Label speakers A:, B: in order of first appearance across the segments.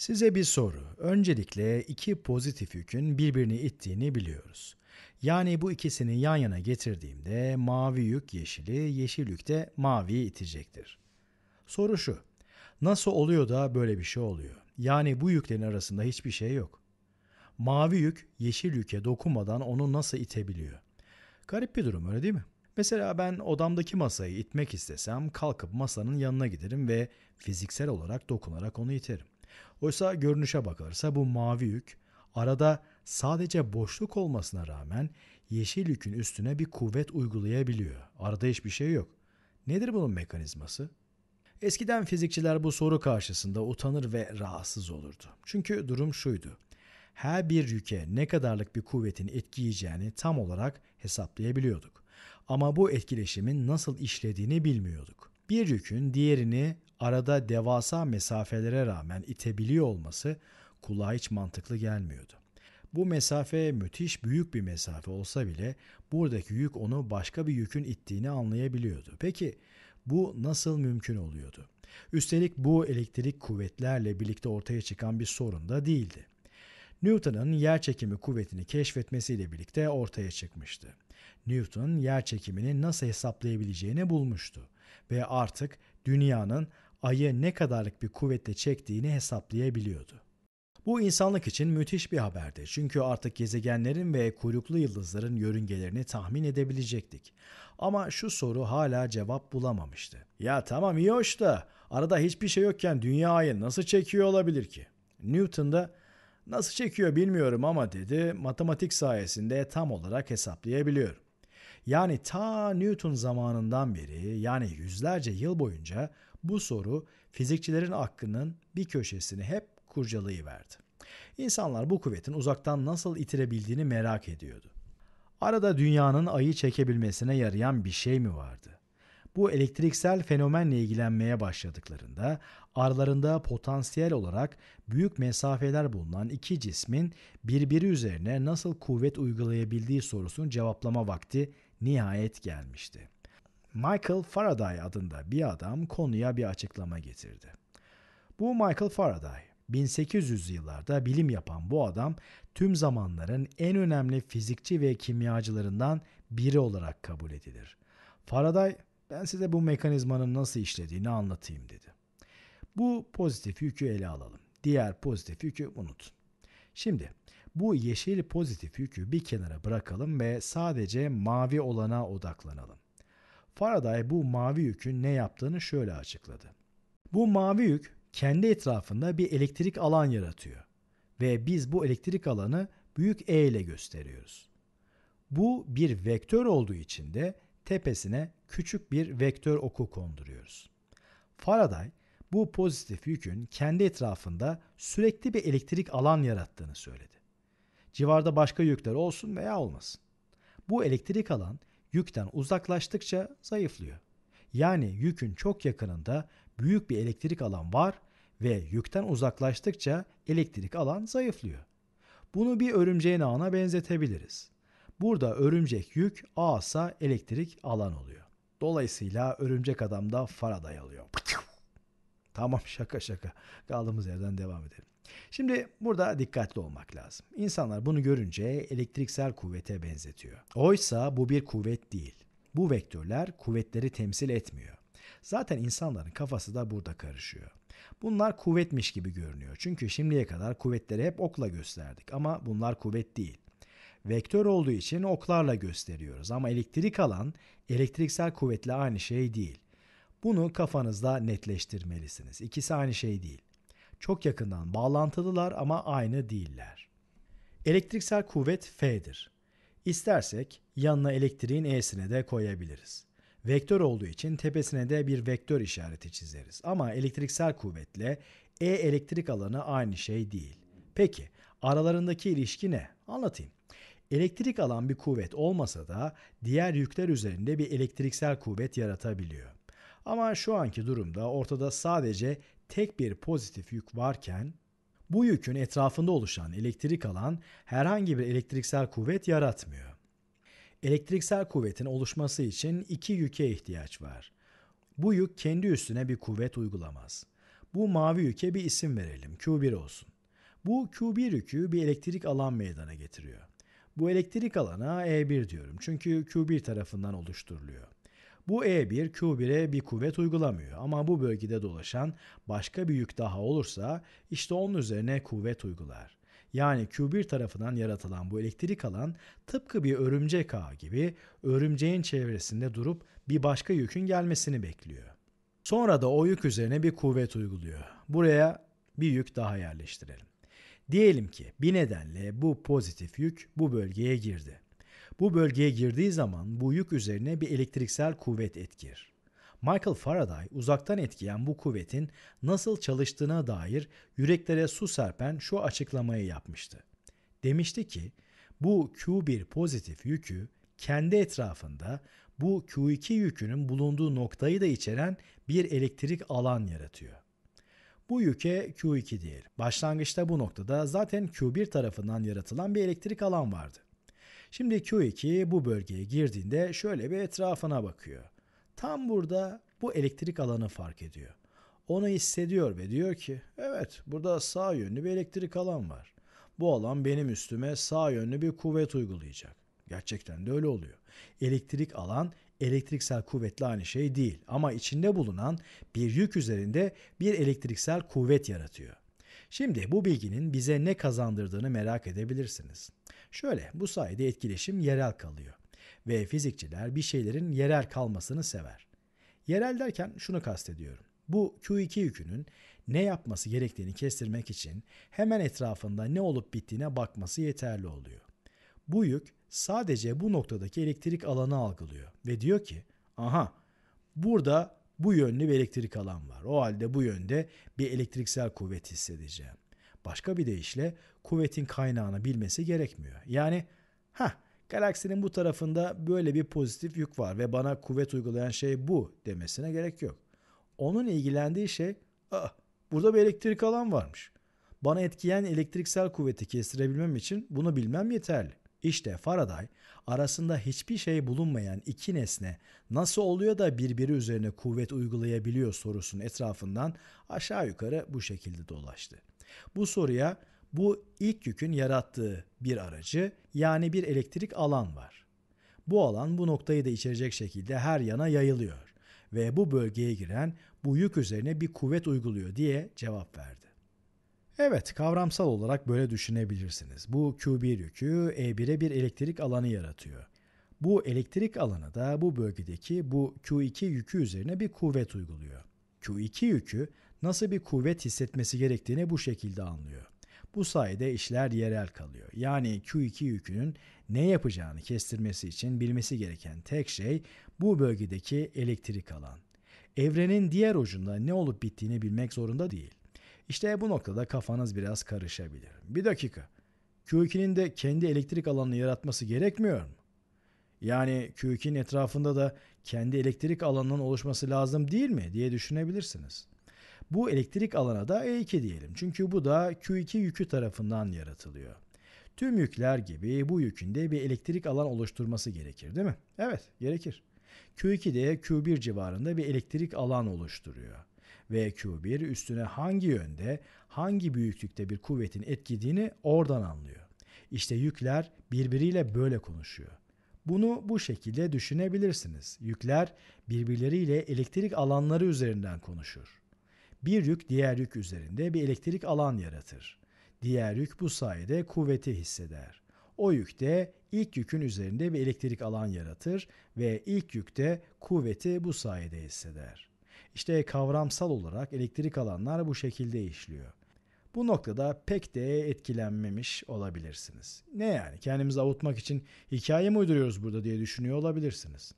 A: Size bir soru. Öncelikle iki pozitif yükün birbirini ittiğini biliyoruz. Yani bu ikisini yan yana getirdiğimde mavi yük yeşili, yeşil yük de maviyi itecektir. Soru şu. Nasıl oluyor da böyle bir şey oluyor? Yani bu yüklerin arasında hiçbir şey yok. Mavi yük yeşil yüke dokunmadan onu nasıl itebiliyor? Garip bir durum öyle değil mi? Mesela ben odamdaki masayı itmek istesem kalkıp masanın yanına giderim ve fiziksel olarak dokunarak onu iterim. Oysa görünüşe bakılırsa bu mavi yük arada sadece boşluk olmasına rağmen yeşil yükün üstüne bir kuvvet uygulayabiliyor. Arada hiçbir şey yok. Nedir bunun mekanizması? Eskiden fizikçiler bu soru karşısında utanır ve rahatsız olurdu. Çünkü durum şuydu. Her bir yüke ne kadarlık bir kuvvetin etkileyeceğini tam olarak hesaplayabiliyorduk. Ama bu etkileşimin nasıl işlediğini bilmiyorduk. Bir yükün diğerini arada devasa mesafelere rağmen itebiliyor olması kulağa hiç mantıklı gelmiyordu. Bu mesafe müthiş büyük bir mesafe olsa bile buradaki yük onu başka bir yükün ittiğini anlayabiliyordu. Peki bu nasıl mümkün oluyordu? Üstelik bu elektrik kuvvetlerle birlikte ortaya çıkan bir sorun da değildi. Newton'un yer çekimi kuvvetini keşfetmesiyle birlikte ortaya çıkmıştı. Newton çekimini nasıl hesaplayabileceğini bulmuştu ve artık dünyanın ayı ne kadarlık bir kuvvetle çektiğini hesaplayabiliyordu. Bu insanlık için müthiş bir haberdi çünkü artık gezegenlerin ve kuyruklu yıldızların yörüngelerini tahmin edebilecektik. Ama şu soru hala cevap bulamamıştı. Ya tamam iyi hoş da arada hiçbir şey yokken dünya ayı nasıl çekiyor olabilir ki? Newton da nasıl çekiyor bilmiyorum ama dedi matematik sayesinde tam olarak hesaplayabiliyorum. Yani ta Newton zamanından beri yani yüzlerce yıl boyunca bu soru fizikçilerin aklının bir köşesini hep kurcalayıverdi. İnsanlar bu kuvvetin uzaktan nasıl itirebildiğini merak ediyordu. Arada dünyanın ayı çekebilmesine yarayan bir şey mi vardı? bu elektriksel fenomenle ilgilenmeye başladıklarında aralarında potansiyel olarak büyük mesafeler bulunan iki cismin birbiri üzerine nasıl kuvvet uygulayabildiği sorusunu cevaplama vakti nihayet gelmişti. Michael Faraday adında bir adam konuya bir açıklama getirdi. Bu Michael Faraday. 1800 yıllarda bilim yapan bu adam tüm zamanların en önemli fizikçi ve kimyacılarından biri olarak kabul edilir. Faraday ben size bu mekanizmanın nasıl işlediğini anlatayım dedi. Bu pozitif yükü ele alalım. Diğer pozitif yükü unutun. Şimdi bu yeşil pozitif yükü bir kenara bırakalım ve sadece mavi olana odaklanalım. Faraday bu mavi yükün ne yaptığını şöyle açıkladı. Bu mavi yük kendi etrafında bir elektrik alan yaratıyor ve biz bu elektrik alanı büyük E ile gösteriyoruz. Bu bir vektör olduğu için de tepesine küçük bir vektör oku konduruyoruz. Faraday bu pozitif yükün kendi etrafında sürekli bir elektrik alan yarattığını söyledi. Civarda başka yükler olsun veya olmasın. Bu elektrik alan yükten uzaklaştıkça zayıflıyor. Yani yükün çok yakınında büyük bir elektrik alan var ve yükten uzaklaştıkça elektrik alan zayıflıyor. Bunu bir örümceğin ağına benzetebiliriz. Burada örümcek yük, ağsa elektrik alan oluyor. Dolayısıyla örümcek adam da Faraday alıyor. Tamam şaka şaka. Kaldığımız yerden devam edelim. Şimdi burada dikkatli olmak lazım. İnsanlar bunu görünce elektriksel kuvvete benzetiyor. Oysa bu bir kuvvet değil. Bu vektörler kuvvetleri temsil etmiyor. Zaten insanların kafası da burada karışıyor. Bunlar kuvvetmiş gibi görünüyor. Çünkü şimdiye kadar kuvvetleri hep okla gösterdik ama bunlar kuvvet değil. Vektör olduğu için oklarla gösteriyoruz ama elektrik alan elektriksel kuvvetle aynı şey değil. Bunu kafanızda netleştirmelisiniz. İkisi aynı şey değil çok yakından bağlantılılar ama aynı değiller. Elektriksel kuvvet F'dir. İstersek yanına elektriğin E'sine de koyabiliriz. Vektör olduğu için tepesine de bir vektör işareti çizeriz. Ama elektriksel kuvvetle E elektrik alanı aynı şey değil. Peki aralarındaki ilişki ne? Anlatayım. Elektrik alan bir kuvvet olmasa da diğer yükler üzerinde bir elektriksel kuvvet yaratabiliyor. Ama şu anki durumda ortada sadece tek bir pozitif yük varken bu yükün etrafında oluşan elektrik alan herhangi bir elektriksel kuvvet yaratmıyor. Elektriksel kuvvetin oluşması için iki yüke ihtiyaç var. Bu yük kendi üstüne bir kuvvet uygulamaz. Bu mavi yüke bir isim verelim, Q1 olsun. Bu Q1 yükü bir elektrik alan meydana getiriyor. Bu elektrik alana E1 diyorum çünkü Q1 tarafından oluşturuluyor. Bu E1 Q1'e bir kuvvet uygulamıyor ama bu bölgede dolaşan başka bir yük daha olursa işte onun üzerine kuvvet uygular. Yani Q1 tarafından yaratılan bu elektrik alan tıpkı bir örümcek ağı gibi örümceğin çevresinde durup bir başka yükün gelmesini bekliyor. Sonra da o yük üzerine bir kuvvet uyguluyor. Buraya bir yük daha yerleştirelim. Diyelim ki bir nedenle bu pozitif yük bu bölgeye girdi. Bu bölgeye girdiği zaman bu yük üzerine bir elektriksel kuvvet etkir. Michael Faraday uzaktan etkiyen bu kuvvetin nasıl çalıştığına dair yüreklere su serpen şu açıklamayı yapmıştı. Demişti ki bu Q1 pozitif yükü kendi etrafında bu Q2 yükünün bulunduğu noktayı da içeren bir elektrik alan yaratıyor. Bu yüke Q2 diyelim. Başlangıçta bu noktada zaten Q1 tarafından yaratılan bir elektrik alan vardı. Şimdi Q2 bu bölgeye girdiğinde şöyle bir etrafına bakıyor. Tam burada bu elektrik alanı fark ediyor. Onu hissediyor ve diyor ki evet burada sağ yönlü bir elektrik alan var. Bu alan benim üstüme sağ yönlü bir kuvvet uygulayacak. Gerçekten de öyle oluyor. Elektrik alan elektriksel kuvvetle aynı şey değil ama içinde bulunan bir yük üzerinde bir elektriksel kuvvet yaratıyor. Şimdi bu bilginin bize ne kazandırdığını merak edebilirsiniz. Şöyle bu sayede etkileşim yerel kalıyor ve fizikçiler bir şeylerin yerel kalmasını sever. Yerel derken şunu kastediyorum. Bu Q2 yükünün ne yapması gerektiğini kestirmek için hemen etrafında ne olup bittiğine bakması yeterli oluyor. Bu yük sadece bu noktadaki elektrik alanı algılıyor ve diyor ki aha burada bu yönlü bir elektrik alan var. O halde bu yönde bir elektriksel kuvvet hissedeceğim. Başka bir deyişle kuvvetin kaynağını bilmesi gerekmiyor. Yani ha galaksinin bu tarafında böyle bir pozitif yük var ve bana kuvvet uygulayan şey bu demesine gerek yok. Onun ilgilendiği şey ah, burada bir elektrik alan varmış. Bana etkiyen elektriksel kuvveti kestirebilmem için bunu bilmem yeterli. İşte Faraday arasında hiçbir şey bulunmayan iki nesne nasıl oluyor da birbiri üzerine kuvvet uygulayabiliyor sorusunun etrafından aşağı yukarı bu şekilde dolaştı. Bu soruya bu ilk yükün yarattığı bir aracı yani bir elektrik alan var. Bu alan bu noktayı da içerecek şekilde her yana yayılıyor ve bu bölgeye giren bu yük üzerine bir kuvvet uyguluyor diye cevap verdi. Evet, kavramsal olarak böyle düşünebilirsiniz. Bu Q1 yükü E1'e bir elektrik alanı yaratıyor. Bu elektrik alanı da bu bölgedeki bu Q2 yükü üzerine bir kuvvet uyguluyor. Q2 yükü nasıl bir kuvvet hissetmesi gerektiğini bu şekilde anlıyor. Bu sayede işler yerel kalıyor. Yani Q2 yükünün ne yapacağını kestirmesi için bilmesi gereken tek şey bu bölgedeki elektrik alan. Evrenin diğer ucunda ne olup bittiğini bilmek zorunda değil. İşte bu noktada kafanız biraz karışabilir. Bir dakika. Q2'nin de kendi elektrik alanını yaratması gerekmiyor mu? Yani Q2'nin etrafında da kendi elektrik alanının oluşması lazım değil mi diye düşünebilirsiniz. Bu elektrik alana da E2 diyelim. Çünkü bu da Q2 yükü tarafından yaratılıyor. Tüm yükler gibi bu yükün de bir elektrik alan oluşturması gerekir değil mi? Evet gerekir. Q2 de Q1 civarında bir elektrik alan oluşturuyor ve Q1 üstüne hangi yönde, hangi büyüklükte bir kuvvetin etkilediğini oradan anlıyor. İşte yükler birbiriyle böyle konuşuyor. Bunu bu şekilde düşünebilirsiniz. Yükler birbirleriyle elektrik alanları üzerinden konuşur. Bir yük diğer yük üzerinde bir elektrik alan yaratır. Diğer yük bu sayede kuvveti hisseder. O yük de ilk yükün üzerinde bir elektrik alan yaratır ve ilk yük de kuvveti bu sayede hisseder. İşte kavramsal olarak elektrik alanlar bu şekilde işliyor. Bu noktada pek de etkilenmemiş olabilirsiniz. Ne yani kendimizi avutmak için hikaye mi uyduruyoruz burada diye düşünüyor olabilirsiniz.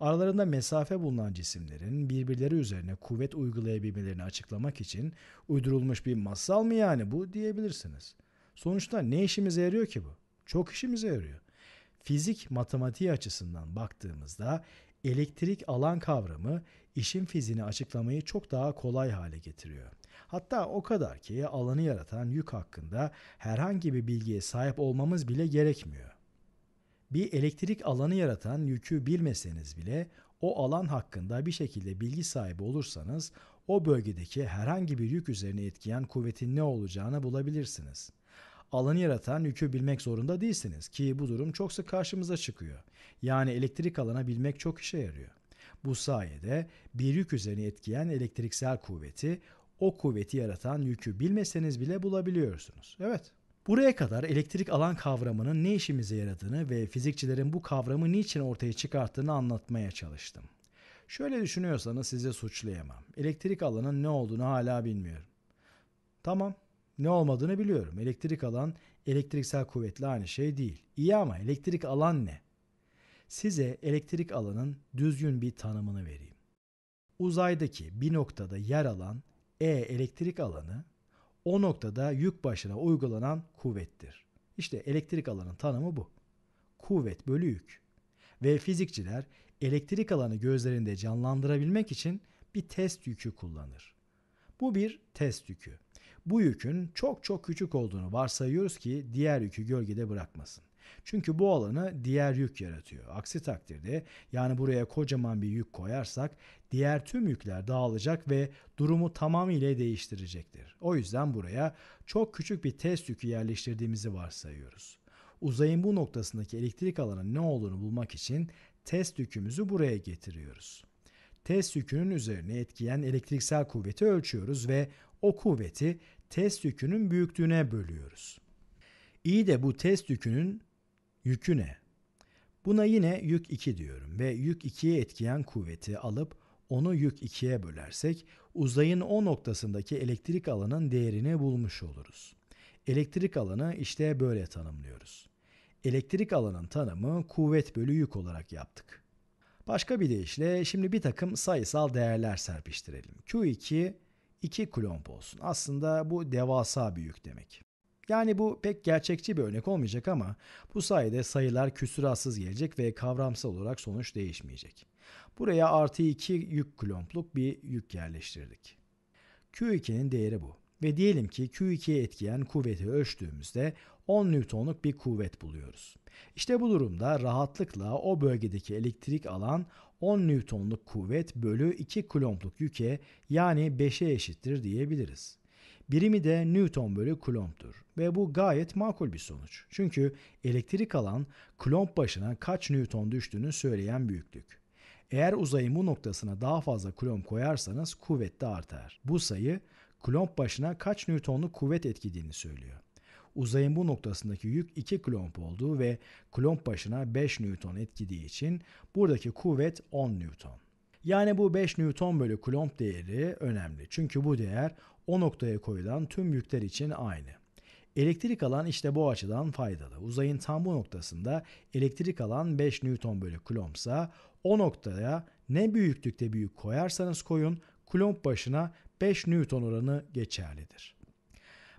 A: Aralarında mesafe bulunan cisimlerin birbirleri üzerine kuvvet uygulayabilmelerini açıklamak için uydurulmuş bir masal mı yani bu diyebilirsiniz. Sonuçta ne işimize yarıyor ki bu? Çok işimize yarıyor. Fizik matematiği açısından baktığımızda elektrik alan kavramı işin fiziğini açıklamayı çok daha kolay hale getiriyor. Hatta o kadar ki alanı yaratan yük hakkında herhangi bir bilgiye sahip olmamız bile gerekmiyor. Bir elektrik alanı yaratan yükü bilmeseniz bile o alan hakkında bir şekilde bilgi sahibi olursanız o bölgedeki herhangi bir yük üzerine etkiyen kuvvetin ne olacağını bulabilirsiniz.'' alanı yaratan yükü bilmek zorunda değilsiniz ki bu durum çok sık karşımıza çıkıyor. Yani elektrik alana bilmek çok işe yarıyor. Bu sayede bir yük üzerine etkileyen elektriksel kuvveti, o kuvveti yaratan yükü bilmeseniz bile bulabiliyorsunuz. Evet. Buraya kadar elektrik alan kavramının ne işimize yaradığını ve fizikçilerin bu kavramı niçin ortaya çıkarttığını anlatmaya çalıştım. Şöyle düşünüyorsanız size suçlayamam. Elektrik alanın ne olduğunu hala bilmiyorum. Tamam, ne olmadığını biliyorum. Elektrik alan elektriksel kuvvetli aynı şey değil. İyi ama elektrik alan ne? Size elektrik alanın düzgün bir tanımını vereyim. Uzaydaki bir noktada yer alan E elektrik alanı o noktada yük başına uygulanan kuvvettir. İşte elektrik alanın tanımı bu. Kuvvet bölü yük. Ve fizikçiler elektrik alanı gözlerinde canlandırabilmek için bir test yükü kullanır. Bu bir test yükü. Bu yükün çok çok küçük olduğunu varsayıyoruz ki diğer yükü gölgede bırakmasın. Çünkü bu alanı diğer yük yaratıyor. Aksi takdirde yani buraya kocaman bir yük koyarsak diğer tüm yükler dağılacak ve durumu tamamıyla değiştirecektir. O yüzden buraya çok küçük bir test yükü yerleştirdiğimizi varsayıyoruz. Uzayın bu noktasındaki elektrik alanının ne olduğunu bulmak için test yükümüzü buraya getiriyoruz. Test yükünün üzerine etkileyen elektriksel kuvveti ölçüyoruz ve o kuvveti test yükünün büyüklüğüne bölüyoruz. İyi de bu test yükünün yükü ne? Buna yine yük 2 diyorum ve yük 2'ye etkiyen kuvveti alıp onu yük 2'ye bölersek uzayın o noktasındaki elektrik alanın değerini bulmuş oluruz. Elektrik alanı işte böyle tanımlıyoruz. Elektrik alanın tanımı kuvvet bölü yük olarak yaptık. Başka bir deyişle şimdi bir takım sayısal değerler serpiştirelim. Q2 2 klomp olsun. Aslında bu devasa büyük demek. Yani bu pek gerçekçi bir örnek olmayacak ama bu sayede sayılar küsuratsız gelecek ve kavramsal olarak sonuç değişmeyecek. Buraya artı 2 yük klompluk bir yük yerleştirdik. Q2'nin değeri bu. Ve diyelim ki Q2'ye etkiyen kuvveti ölçtüğümüzde 10 Newton'luk bir kuvvet buluyoruz. İşte bu durumda rahatlıkla o bölgedeki elektrik alan 10 Newton'luk kuvvet bölü 2 kulompluk yüke yani 5'e eşittir diyebiliriz. Birimi de Newton bölü kulomptur ve bu gayet makul bir sonuç. Çünkü elektrik alan kulomp başına kaç Newton düştüğünü söyleyen büyüklük. Eğer uzayın bu noktasına daha fazla kulomp koyarsanız kuvvet de artar. Bu sayı kulomp başına kaç Newtonluk kuvvet etkilediğini söylüyor uzayın bu noktasındaki yük 2 klomp olduğu ve klomp başına 5 Newton etkidiği için buradaki kuvvet 10 Newton. Yani bu 5 Newton bölü klomp değeri önemli. Çünkü bu değer o noktaya koyulan tüm yükler için aynı. Elektrik alan işte bu açıdan faydalı. Uzayın tam bu noktasında elektrik alan 5 Newton bölü klompsa o noktaya ne büyüklükte büyük koyarsanız koyun klomp başına 5 Newton oranı geçerlidir.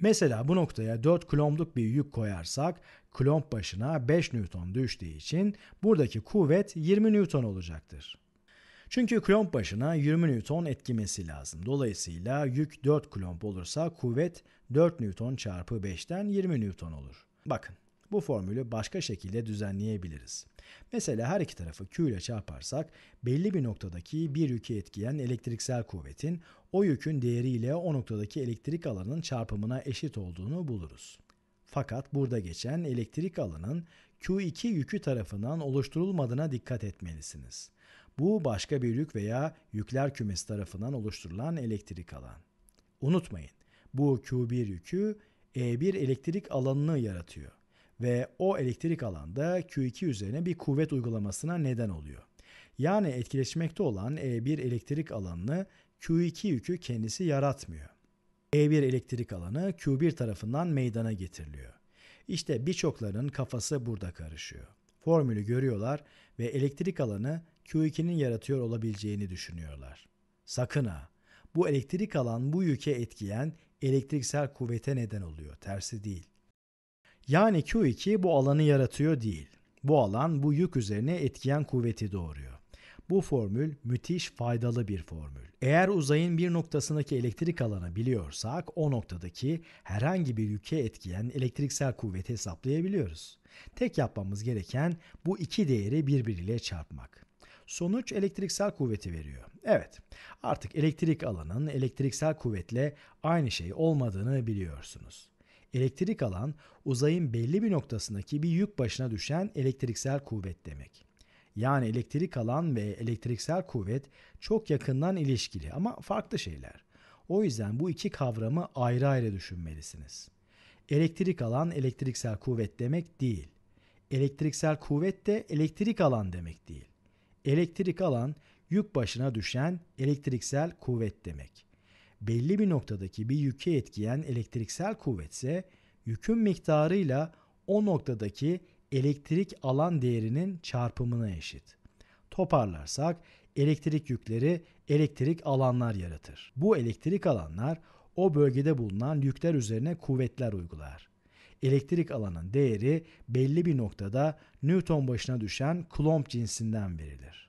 A: Mesela bu noktaya 4 klombluk bir yük koyarsak klomp başına 5 Newton düştüğü için buradaki kuvvet 20 Newton olacaktır. Çünkü klomp başına 20 Newton etkimesi lazım. Dolayısıyla yük 4 klomp olursa kuvvet 4 Newton çarpı 5'ten 20 Newton olur. Bakın bu formülü başka şekilde düzenleyebiliriz. Mesela her iki tarafı Q ile çarparsak belli bir noktadaki bir yükü etkileyen elektriksel kuvvetin o yükün değeriyle o noktadaki elektrik alanının çarpımına eşit olduğunu buluruz. Fakat burada geçen elektrik alanın Q2 yükü tarafından oluşturulmadığına dikkat etmelisiniz. Bu başka bir yük veya yükler kümesi tarafından oluşturulan elektrik alan. Unutmayın bu Q1 yükü E1 elektrik alanını yaratıyor ve o elektrik alanda Q2 üzerine bir kuvvet uygulamasına neden oluyor. Yani etkileşmekte olan E1 elektrik alanını Q2 yükü kendisi yaratmıyor. E1 elektrik alanı Q1 tarafından meydana getiriliyor. İşte birçoklarının kafası burada karışıyor. Formülü görüyorlar ve elektrik alanı Q2'nin yaratıyor olabileceğini düşünüyorlar. Sakın ha! Bu elektrik alan bu yüke etkiyen elektriksel kuvvete neden oluyor, tersi değil. Yani Q2 bu alanı yaratıyor değil. Bu alan bu yük üzerine etkiyen kuvveti doğuruyor. Bu formül müthiş faydalı bir formül. Eğer uzayın bir noktasındaki elektrik alanı biliyorsak o noktadaki herhangi bir yüke etkiyen elektriksel kuvveti hesaplayabiliyoruz. Tek yapmamız gereken bu iki değeri birbiriyle çarpmak. Sonuç elektriksel kuvveti veriyor. Evet, artık elektrik alanın elektriksel kuvvetle aynı şey olmadığını biliyorsunuz elektrik alan uzayın belli bir noktasındaki bir yük başına düşen elektriksel kuvvet demek. Yani elektrik alan ve elektriksel kuvvet çok yakından ilişkili ama farklı şeyler. O yüzden bu iki kavramı ayrı ayrı düşünmelisiniz. Elektrik alan elektriksel kuvvet demek değil. Elektriksel kuvvet de elektrik alan demek değil. Elektrik alan yük başına düşen elektriksel kuvvet demek belli bir noktadaki bir yükü etkileyen elektriksel kuvvet ise yükün miktarıyla o noktadaki elektrik alan değerinin çarpımına eşit. Toparlarsak elektrik yükleri elektrik alanlar yaratır. Bu elektrik alanlar o bölgede bulunan yükler üzerine kuvvetler uygular. Elektrik alanın değeri belli bir noktada Newton başına düşen Coulomb cinsinden verilir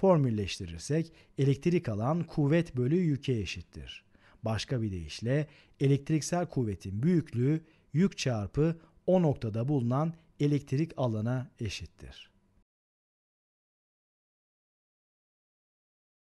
A: formülleştirirsek elektrik alan kuvvet bölü yüke eşittir. Başka bir deyişle elektriksel kuvvetin büyüklüğü yük çarpı o noktada bulunan elektrik alana eşittir.